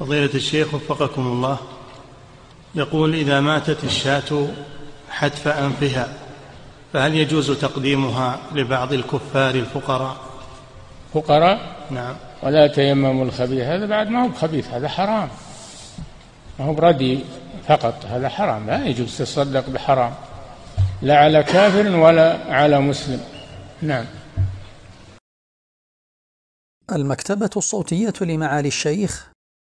فضيلة الشيخ وفقكم الله يقول إذا ماتت الشاة حتف أنفها فهل يجوز تقديمها لبعض الكفار الفقراء فقراء نعم ولا تيمموا الخبيث هذا بعد ما هو بخبيث هذا حرام ما هو بردي فقط هذا حرام لا يجوز تصدق بحرام لا على كافر ولا على مسلم نعم المكتبة الصوتية لمعالي الشيخ